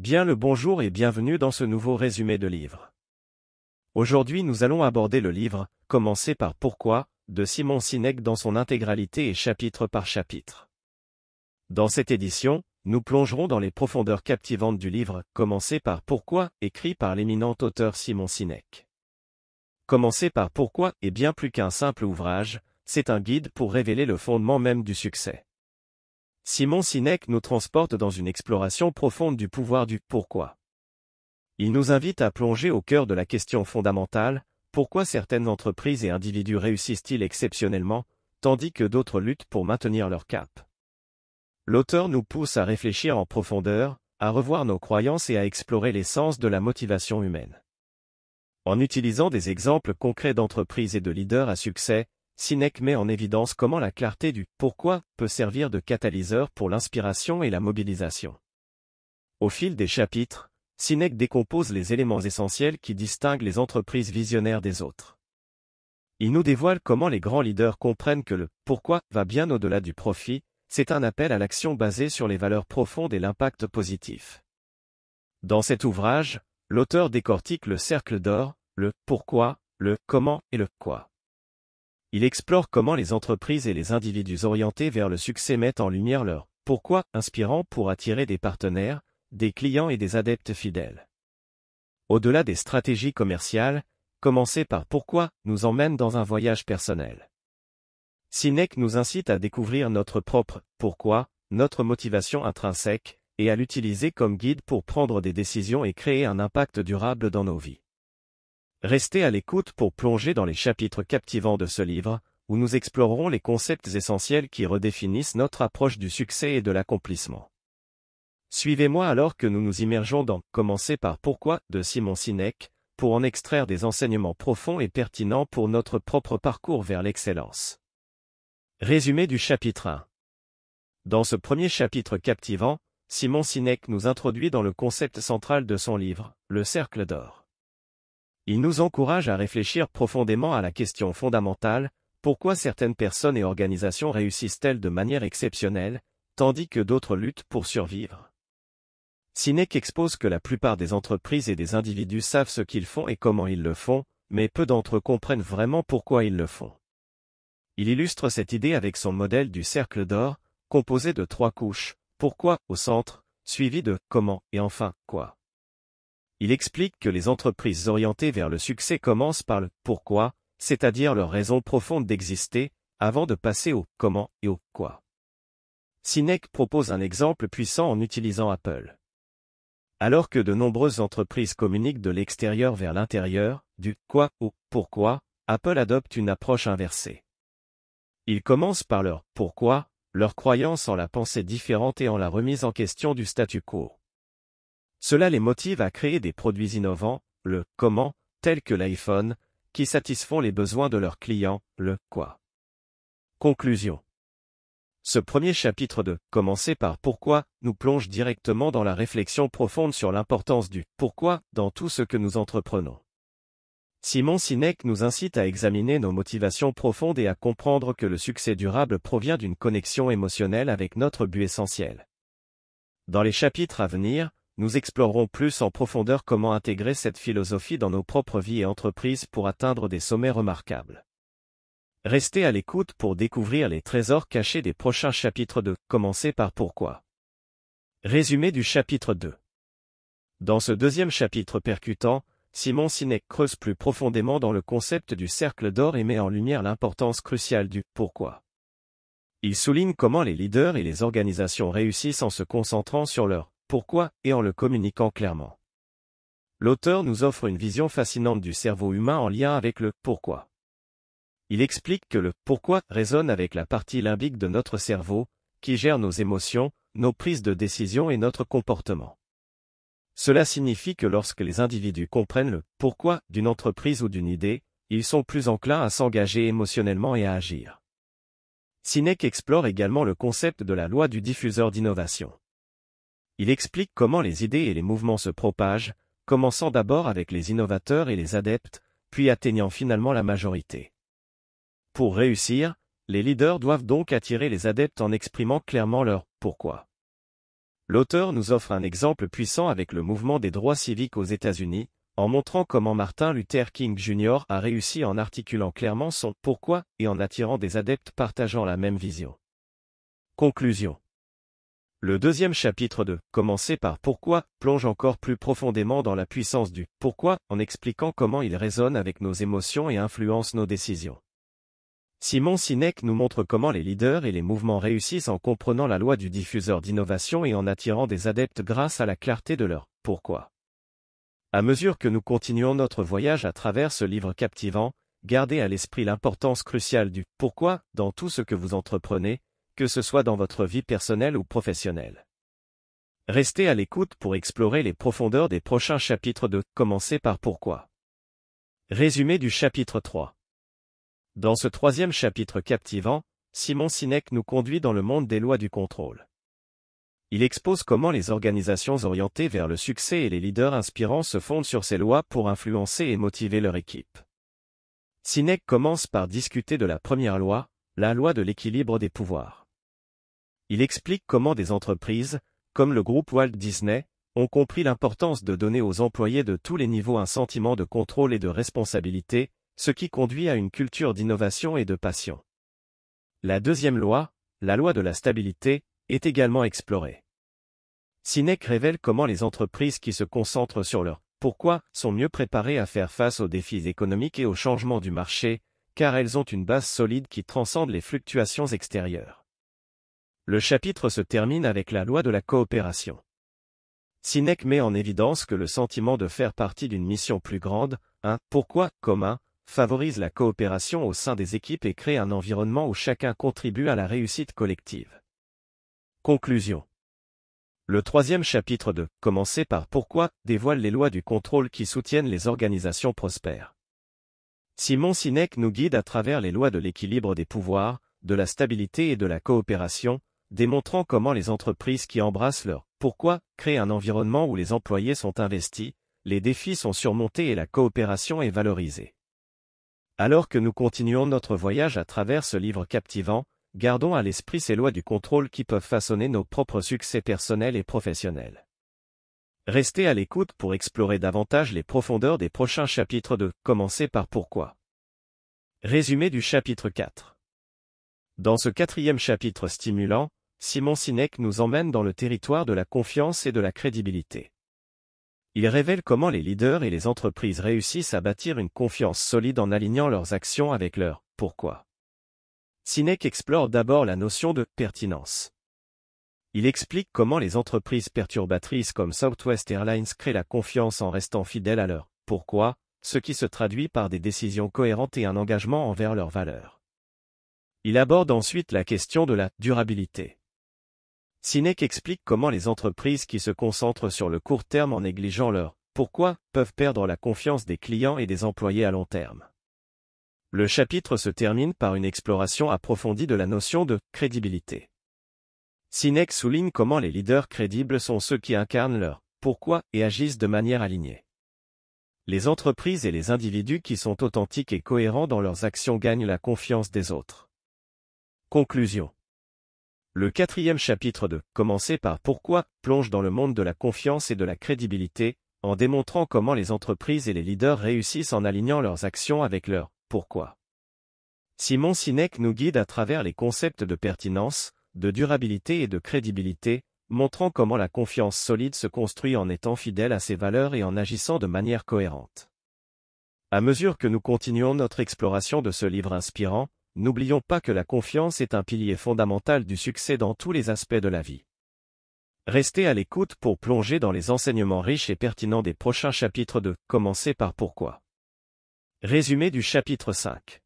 Bien le bonjour et bienvenue dans ce nouveau résumé de livre. Aujourd'hui nous allons aborder le livre, commencer par Pourquoi, de Simon Sinek dans son intégralité et chapitre par chapitre. Dans cette édition, nous plongerons dans les profondeurs captivantes du livre, commencer par Pourquoi, écrit par l'éminent auteur Simon Sinek. Commencer par Pourquoi est bien plus qu'un simple ouvrage, c'est un guide pour révéler le fondement même du succès. Simon Sinek nous transporte dans une exploration profonde du pouvoir du pourquoi. Il nous invite à plonger au cœur de la question fondamentale, pourquoi certaines entreprises et individus réussissent-ils exceptionnellement, tandis que d'autres luttent pour maintenir leur cap. L'auteur nous pousse à réfléchir en profondeur, à revoir nos croyances et à explorer l'essence de la motivation humaine. En utilisant des exemples concrets d'entreprises et de leaders à succès, Sinek met en évidence comment la clarté du « pourquoi » peut servir de catalyseur pour l'inspiration et la mobilisation. Au fil des chapitres, Sinek décompose les éléments essentiels qui distinguent les entreprises visionnaires des autres. Il nous dévoile comment les grands leaders comprennent que le « pourquoi » va bien au-delà du profit, c'est un appel à l'action basé sur les valeurs profondes et l'impact positif. Dans cet ouvrage, l'auteur décortique le cercle d'or, le « pourquoi », le « comment » et le « quoi ». Il explore comment les entreprises et les individus orientés vers le succès mettent en lumière leur pourquoi inspirant pour attirer des partenaires, des clients et des adeptes fidèles. Au-delà des stratégies commerciales, commencer par pourquoi nous emmène dans un voyage personnel. Sinek nous incite à découvrir notre propre pourquoi, notre motivation intrinsèque, et à l'utiliser comme guide pour prendre des décisions et créer un impact durable dans nos vies. Restez à l'écoute pour plonger dans les chapitres captivants de ce livre, où nous explorerons les concepts essentiels qui redéfinissent notre approche du succès et de l'accomplissement. Suivez-moi alors que nous nous immergeons dans Commencer par Pourquoi de Simon Sinek, pour en extraire des enseignements profonds et pertinents pour notre propre parcours vers l'excellence. Résumé du chapitre 1 Dans ce premier chapitre captivant, Simon Sinek nous introduit dans le concept central de son livre, le cercle d'or. Il nous encourage à réfléchir profondément à la question fondamentale, pourquoi certaines personnes et organisations réussissent-elles de manière exceptionnelle, tandis que d'autres luttent pour survivre. Sinek expose que la plupart des entreprises et des individus savent ce qu'ils font et comment ils le font, mais peu d'entre eux comprennent vraiment pourquoi ils le font. Il illustre cette idée avec son modèle du cercle d'or, composé de trois couches, pourquoi au centre, suivi de comment et enfin quoi. Il explique que les entreprises orientées vers le succès commencent par le pourquoi, c'est-à-dire leur raison profonde d'exister, avant de passer au comment et au quoi. Sinek propose un exemple puissant en utilisant Apple. Alors que de nombreuses entreprises communiquent de l'extérieur vers l'intérieur, du quoi ou pourquoi, Apple adopte une approche inversée. Ils commencent par leur pourquoi, leur croyance en la pensée différente et en la remise en question du statu quo. Cela les motive à créer des produits innovants, le comment, tels que l'iPhone, qui satisfont les besoins de leurs clients, le quoi. Conclusion. Ce premier chapitre de Commencer par pourquoi nous plonge directement dans la réflexion profonde sur l'importance du pourquoi dans tout ce que nous entreprenons. Simon Sinek nous incite à examiner nos motivations profondes et à comprendre que le succès durable provient d'une connexion émotionnelle avec notre but essentiel. Dans les chapitres à venir, nous explorerons plus en profondeur comment intégrer cette philosophie dans nos propres vies et entreprises pour atteindre des sommets remarquables. Restez à l'écoute pour découvrir les trésors cachés des prochains chapitres de « Commencer par pourquoi. Résumé du chapitre 2. Dans ce deuxième chapitre percutant, Simon Sinek creuse plus profondément dans le concept du cercle d'or et met en lumière l'importance cruciale du pourquoi. Il souligne comment les leaders et les organisations réussissent en se concentrant sur leur pourquoi et en le communiquant clairement. L'auteur nous offre une vision fascinante du cerveau humain en lien avec le pourquoi. Il explique que le pourquoi résonne avec la partie limbique de notre cerveau, qui gère nos émotions, nos prises de décision et notre comportement. Cela signifie que lorsque les individus comprennent le pourquoi d'une entreprise ou d'une idée, ils sont plus enclins à s'engager émotionnellement et à agir. Sinek explore également le concept de la loi du diffuseur d'innovation. Il explique comment les idées et les mouvements se propagent, commençant d'abord avec les innovateurs et les adeptes, puis atteignant finalement la majorité. Pour réussir, les leaders doivent donc attirer les adeptes en exprimant clairement leur pourquoi. L'auteur nous offre un exemple puissant avec le mouvement des droits civiques aux États-Unis, en montrant comment Martin Luther King Jr. a réussi en articulant clairement son pourquoi et en attirant des adeptes partageant la même vision. Conclusion le deuxième chapitre de « Commencer par Pourquoi, plonge encore plus profondément dans la puissance du Pourquoi en expliquant comment il résonne avec nos émotions et influence nos décisions. Simon Sinek nous montre comment les leaders et les mouvements réussissent en comprenant la loi du diffuseur d'innovation et en attirant des adeptes grâce à la clarté de leur Pourquoi. À mesure que nous continuons notre voyage à travers ce livre captivant, gardez à l'esprit l'importance cruciale du Pourquoi dans tout ce que vous entreprenez, que ce soit dans votre vie personnelle ou professionnelle. Restez à l'écoute pour explorer les profondeurs des prochains chapitres de Commencez par pourquoi. Résumé du chapitre 3. Dans ce troisième chapitre captivant, Simon Sinek nous conduit dans le monde des lois du contrôle. Il expose comment les organisations orientées vers le succès et les leaders inspirants se fondent sur ces lois pour influencer et motiver leur équipe. Sinek commence par discuter de la première loi, la loi de l'équilibre des pouvoirs. Il explique comment des entreprises, comme le groupe Walt Disney, ont compris l'importance de donner aux employés de tous les niveaux un sentiment de contrôle et de responsabilité, ce qui conduit à une culture d'innovation et de passion. La deuxième loi, la loi de la stabilité, est également explorée. Sinek révèle comment les entreprises qui se concentrent sur leur pourquoi sont mieux préparées à faire face aux défis économiques et aux changements du marché, car elles ont une base solide qui transcende les fluctuations extérieures. Le chapitre se termine avec la loi de la coopération. Sinek met en évidence que le sentiment de faire partie d'une mission plus grande, un pourquoi commun, favorise la coopération au sein des équipes et crée un environnement où chacun contribue à la réussite collective. Conclusion. Le troisième chapitre de Commencer par pourquoi dévoile les lois du contrôle qui soutiennent les organisations prospères. Simon Sinek nous guide à travers les lois de l'équilibre des pouvoirs, de la stabilité et de la coopération, démontrant comment les entreprises qui embrassent leur pourquoi créent un environnement où les employés sont investis, les défis sont surmontés et la coopération est valorisée. Alors que nous continuons notre voyage à travers ce livre captivant, gardons à l'esprit ces lois du contrôle qui peuvent façonner nos propres succès personnels et professionnels. Restez à l'écoute pour explorer davantage les profondeurs des prochains chapitres de Commencer par pourquoi. Résumé du chapitre 4. Dans ce quatrième chapitre stimulant, Simon Sinek nous emmène dans le territoire de la confiance et de la crédibilité. Il révèle comment les leaders et les entreprises réussissent à bâtir une confiance solide en alignant leurs actions avec leur pourquoi. Sinek explore d'abord la notion de pertinence. Il explique comment les entreprises perturbatrices comme Southwest Airlines créent la confiance en restant fidèles à leur pourquoi, ce qui se traduit par des décisions cohérentes et un engagement envers leurs valeurs. Il aborde ensuite la question de la durabilité. Sinek explique comment les entreprises qui se concentrent sur le court terme en négligeant leur pourquoi peuvent perdre la confiance des clients et des employés à long terme. Le chapitre se termine par une exploration approfondie de la notion de crédibilité. Sinek souligne comment les leaders crédibles sont ceux qui incarnent leur pourquoi et agissent de manière alignée. Les entreprises et les individus qui sont authentiques et cohérents dans leurs actions gagnent la confiance des autres. Conclusion le quatrième chapitre de Commencer par Pourquoi plonge dans le monde de la confiance et de la crédibilité, en démontrant comment les entreprises et les leaders réussissent en alignant leurs actions avec leur Pourquoi. Simon Sinek nous guide à travers les concepts de pertinence, de durabilité et de crédibilité, montrant comment la confiance solide se construit en étant fidèle à ses valeurs et en agissant de manière cohérente. À mesure que nous continuons notre exploration de ce livre inspirant, N'oublions pas que la confiance est un pilier fondamental du succès dans tous les aspects de la vie. Restez à l'écoute pour plonger dans les enseignements riches et pertinents des prochains chapitres de Commencez par pourquoi. Résumé du chapitre 5.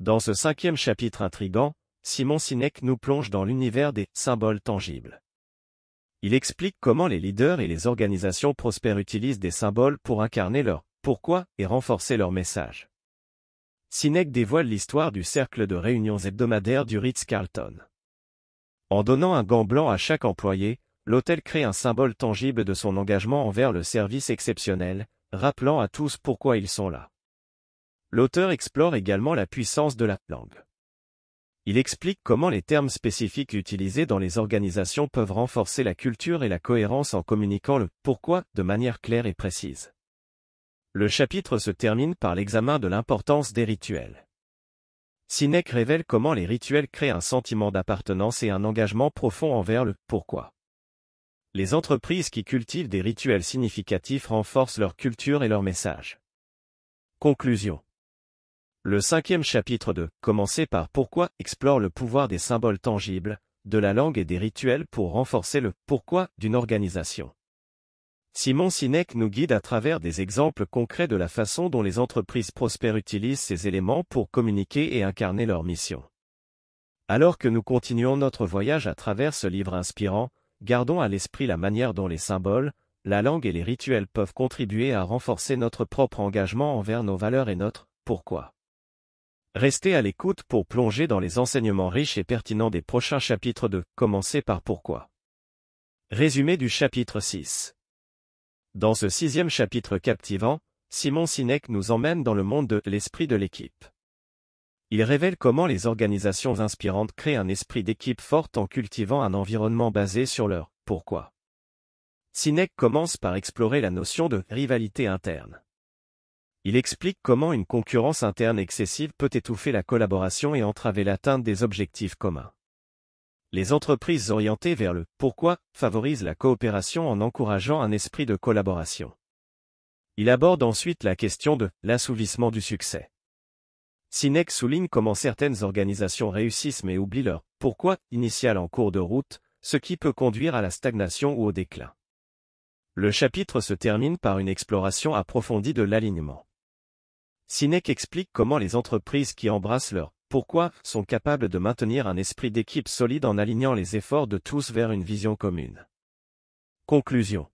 Dans ce cinquième chapitre intrigant, Simon Sinek nous plonge dans l'univers des symboles tangibles. Il explique comment les leaders et les organisations prospères utilisent des symboles pour incarner leur pourquoi et renforcer leur message. Sinek dévoile l'histoire du cercle de réunions hebdomadaires du Ritz-Carlton. En donnant un gant blanc à chaque employé, l'hôtel crée un symbole tangible de son engagement envers le service exceptionnel, rappelant à tous pourquoi ils sont là. L'auteur explore également la puissance de la langue. Il explique comment les termes spécifiques utilisés dans les organisations peuvent renforcer la culture et la cohérence en communiquant le pourquoi de manière claire et précise. Le chapitre se termine par l'examen de l'importance des rituels. Sinek révèle comment les rituels créent un sentiment d'appartenance et un engagement profond envers le pourquoi. Les entreprises qui cultivent des rituels significatifs renforcent leur culture et leur message. Conclusion. Le cinquième chapitre de Commencer par pourquoi explore le pouvoir des symboles tangibles, de la langue et des rituels pour renforcer le pourquoi d'une organisation. Simon Sinek nous guide à travers des exemples concrets de la façon dont les entreprises prospères utilisent ces éléments pour communiquer et incarner leur mission. Alors que nous continuons notre voyage à travers ce livre inspirant, gardons à l'esprit la manière dont les symboles, la langue et les rituels peuvent contribuer à renforcer notre propre engagement envers nos valeurs et notre pourquoi. Restez à l'écoute pour plonger dans les enseignements riches et pertinents des prochains chapitres de Commencez par pourquoi. Résumé du chapitre 6. Dans ce sixième chapitre captivant, Simon Sinek nous emmène dans le monde de l'esprit de l'équipe. Il révèle comment les organisations inspirantes créent un esprit d'équipe forte en cultivant un environnement basé sur leur pourquoi. Sinek commence par explorer la notion de rivalité interne. Il explique comment une concurrence interne excessive peut étouffer la collaboration et entraver l'atteinte des objectifs communs. Les entreprises orientées vers le pourquoi favorisent la coopération en encourageant un esprit de collaboration. Il aborde ensuite la question de l'assouvissement du succès. Sinek souligne comment certaines organisations réussissent mais oublient leur pourquoi initial en cours de route, ce qui peut conduire à la stagnation ou au déclin. Le chapitre se termine par une exploration approfondie de l'alignement. Sinek explique comment les entreprises qui embrassent leur pourquoi, sont capables de maintenir un esprit d'équipe solide en alignant les efforts de tous vers une vision commune. Conclusion.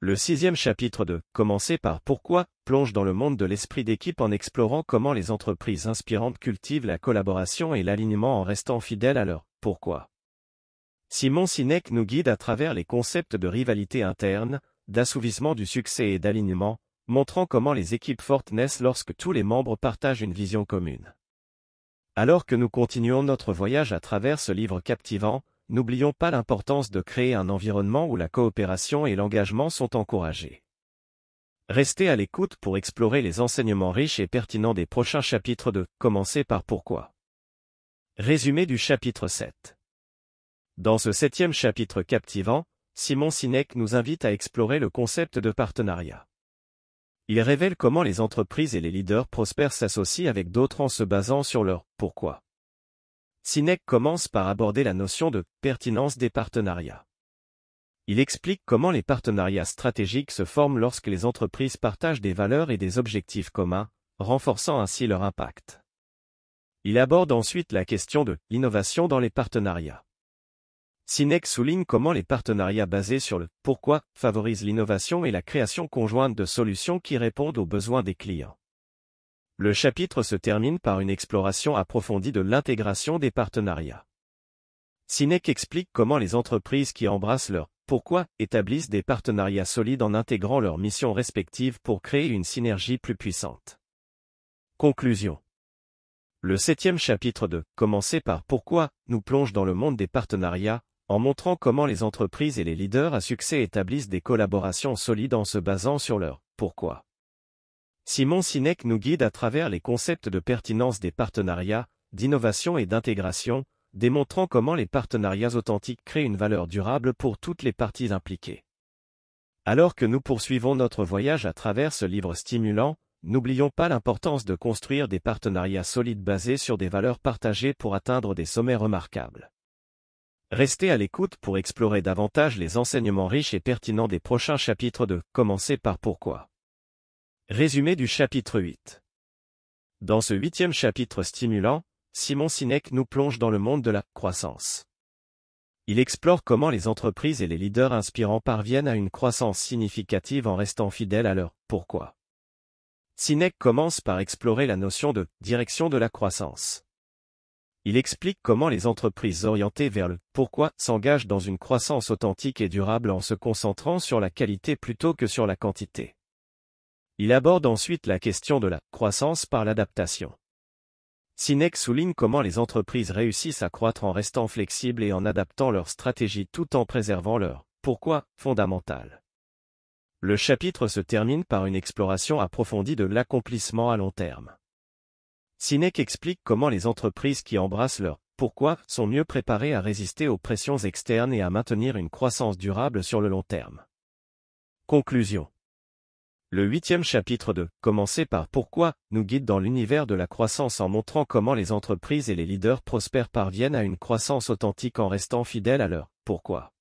Le sixième chapitre de « Commencer par pourquoi » plonge dans le monde de l'esprit d'équipe en explorant comment les entreprises inspirantes cultivent la collaboration et l'alignement en restant fidèles à leur « pourquoi ». Simon Sinek nous guide à travers les concepts de rivalité interne, d'assouvissement du succès et d'alignement, montrant comment les équipes fortes naissent lorsque tous les membres partagent une vision commune. Alors que nous continuons notre voyage à travers ce livre captivant, n'oublions pas l'importance de créer un environnement où la coopération et l'engagement sont encouragés. Restez à l'écoute pour explorer les enseignements riches et pertinents des prochains chapitres de Commencez par pourquoi. Résumé du chapitre 7. Dans ce septième chapitre captivant, Simon Sinek nous invite à explorer le concept de partenariat. Il révèle comment les entreprises et les leaders prospères s'associent avec d'autres en se basant sur leur « pourquoi ». Sinek commence par aborder la notion de « pertinence des partenariats ». Il explique comment les partenariats stratégiques se forment lorsque les entreprises partagent des valeurs et des objectifs communs, renforçant ainsi leur impact. Il aborde ensuite la question de l'innovation dans les partenariats. Sinek souligne comment les partenariats basés sur le pourquoi favorisent l'innovation et la création conjointe de solutions qui répondent aux besoins des clients. Le chapitre se termine par une exploration approfondie de l'intégration des partenariats. Sinek explique comment les entreprises qui embrassent leur pourquoi établissent des partenariats solides en intégrant leurs missions respectives pour créer une synergie plus puissante. Conclusion. Le septième chapitre de Commencer par pourquoi nous plonge dans le monde des partenariats, en montrant comment les entreprises et les leaders à succès établissent des collaborations solides en se basant sur leur pourquoi. Simon Sinek nous guide à travers les concepts de pertinence des partenariats, d'innovation et d'intégration, démontrant comment les partenariats authentiques créent une valeur durable pour toutes les parties impliquées. Alors que nous poursuivons notre voyage à travers ce livre stimulant, n'oublions pas l'importance de construire des partenariats solides basés sur des valeurs partagées pour atteindre des sommets remarquables. Restez à l'écoute pour explorer davantage les enseignements riches et pertinents des prochains chapitres de Commencer par pourquoi. Résumé du chapitre 8. Dans ce huitième chapitre stimulant, Simon Sinek nous plonge dans le monde de la croissance. Il explore comment les entreprises et les leaders inspirants parviennent à une croissance significative en restant fidèles à leur pourquoi. Sinek commence par explorer la notion de direction de la croissance. Il explique comment les entreprises orientées vers le pourquoi s'engagent dans une croissance authentique et durable en se concentrant sur la qualité plutôt que sur la quantité. Il aborde ensuite la question de la croissance par l'adaptation. Sinek souligne comment les entreprises réussissent à croître en restant flexibles et en adaptant leur stratégie tout en préservant leur pourquoi fondamental. Le chapitre se termine par une exploration approfondie de l'accomplissement à long terme. Sinek explique comment les entreprises qui embrassent leur pourquoi sont mieux préparées à résister aux pressions externes et à maintenir une croissance durable sur le long terme. Conclusion. Le huitième chapitre de Commencer par pourquoi nous guide dans l'univers de la croissance en montrant comment les entreprises et les leaders prospères parviennent à une croissance authentique en restant fidèles à leur pourquoi.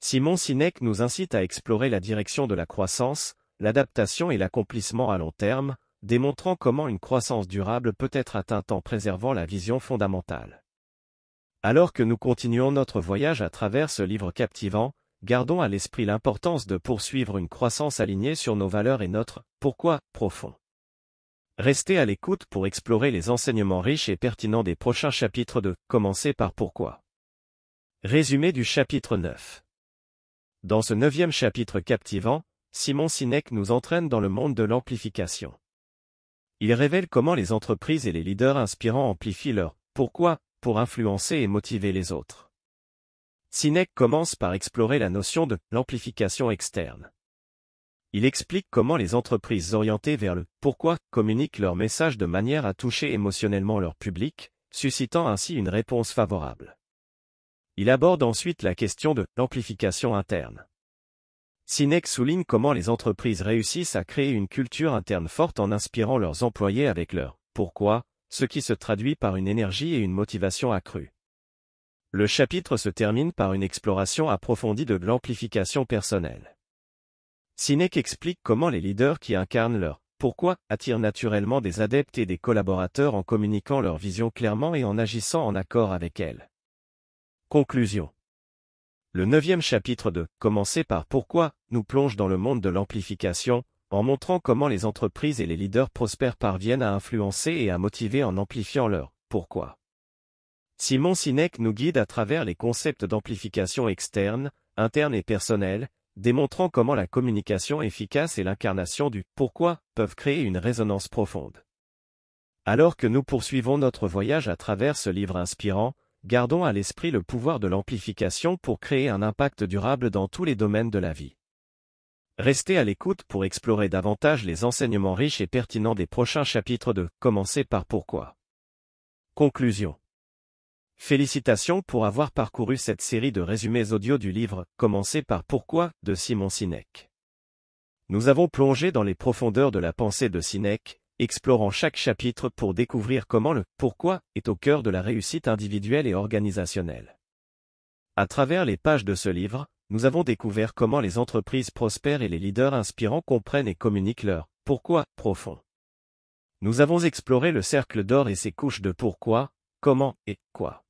Simon Sinek nous incite à explorer la direction de la croissance, l'adaptation et l'accomplissement à long terme, démontrant comment une croissance durable peut être atteinte en préservant la vision fondamentale. Alors que nous continuons notre voyage à travers ce livre captivant, gardons à l'esprit l'importance de poursuivre une croissance alignée sur nos valeurs et notre pourquoi profond. Restez à l'écoute pour explorer les enseignements riches et pertinents des prochains chapitres de Commencer par pourquoi. Résumé du chapitre 9. Dans ce neuvième chapitre captivant, Simon Sinek nous entraîne dans le monde de l'amplification. Il révèle comment les entreprises et les leaders inspirants amplifient leur pourquoi pour influencer et motiver les autres. Sinek commence par explorer la notion de l'amplification externe. Il explique comment les entreprises orientées vers le pourquoi communiquent leur message de manière à toucher émotionnellement leur public, suscitant ainsi une réponse favorable. Il aborde ensuite la question de l'amplification interne. Sinek souligne comment les entreprises réussissent à créer une culture interne forte en inspirant leurs employés avec leur pourquoi, ce qui se traduit par une énergie et une motivation accrue. Le chapitre se termine par une exploration approfondie de l'amplification personnelle. Sinek explique comment les leaders qui incarnent leur pourquoi attirent naturellement des adeptes et des collaborateurs en communiquant leur vision clairement et en agissant en accord avec elle. Conclusion le neuvième chapitre de Commencer par Pourquoi nous plonge dans le monde de l'amplification, en montrant comment les entreprises et les leaders prospères parviennent à influencer et à motiver en amplifiant leur Pourquoi. Simon Sinek nous guide à travers les concepts d'amplification externe, interne et personnelle, démontrant comment la communication efficace et l'incarnation du Pourquoi peuvent créer une résonance profonde. Alors que nous poursuivons notre voyage à travers ce livre inspirant, Gardons à l'esprit le pouvoir de l'amplification pour créer un impact durable dans tous les domaines de la vie. Restez à l'écoute pour explorer davantage les enseignements riches et pertinents des prochains chapitres de Commencer par pourquoi. Conclusion. Félicitations pour avoir parcouru cette série de résumés audio du livre Commencer par pourquoi de Simon Sinek. Nous avons plongé dans les profondeurs de la pensée de Sinek, explorant chaque chapitre pour découvrir comment le pourquoi est au cœur de la réussite individuelle et organisationnelle. À travers les pages de ce livre, nous avons découvert comment les entreprises prospèrent et les leaders inspirants comprennent et communiquent leur pourquoi profond. Nous avons exploré le cercle d'or et ses couches de pourquoi, comment et quoi.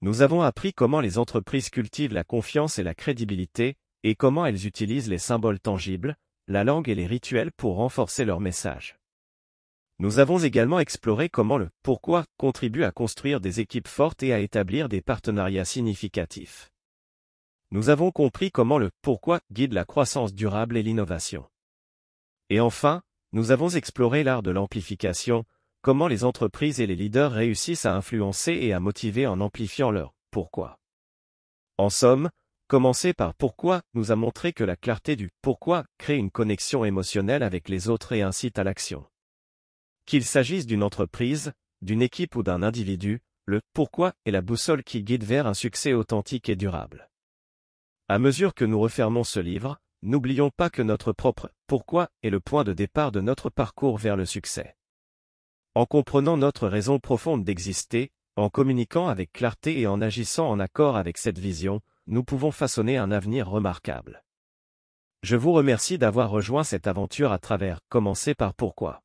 Nous avons appris comment les entreprises cultivent la confiance et la crédibilité, et comment elles utilisent les symboles tangibles, la langue et les rituels pour renforcer leur message. Nous avons également exploré comment le « pourquoi » contribue à construire des équipes fortes et à établir des partenariats significatifs. Nous avons compris comment le « pourquoi » guide la croissance durable et l'innovation. Et enfin, nous avons exploré l'art de l'amplification, comment les entreprises et les leaders réussissent à influencer et à motiver en amplifiant leur « pourquoi ». En somme, commencer par « pourquoi » nous a montré que la clarté du « pourquoi » crée une connexion émotionnelle avec les autres et incite à l'action. Qu'il s'agisse d'une entreprise, d'une équipe ou d'un individu, le pourquoi est la boussole qui guide vers un succès authentique et durable. À mesure que nous refermons ce livre, n'oublions pas que notre propre pourquoi est le point de départ de notre parcours vers le succès. En comprenant notre raison profonde d'exister, en communiquant avec clarté et en agissant en accord avec cette vision, nous pouvons façonner un avenir remarquable. Je vous remercie d'avoir rejoint cette aventure à travers Commencer par pourquoi.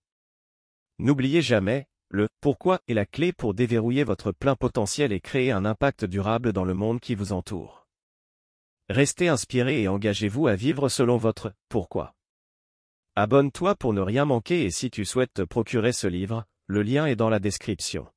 N'oubliez jamais, le pourquoi est la clé pour déverrouiller votre plein potentiel et créer un impact durable dans le monde qui vous entoure. Restez inspiré et engagez-vous à vivre selon votre pourquoi. Abonne-toi pour ne rien manquer et si tu souhaites te procurer ce livre, le lien est dans la description.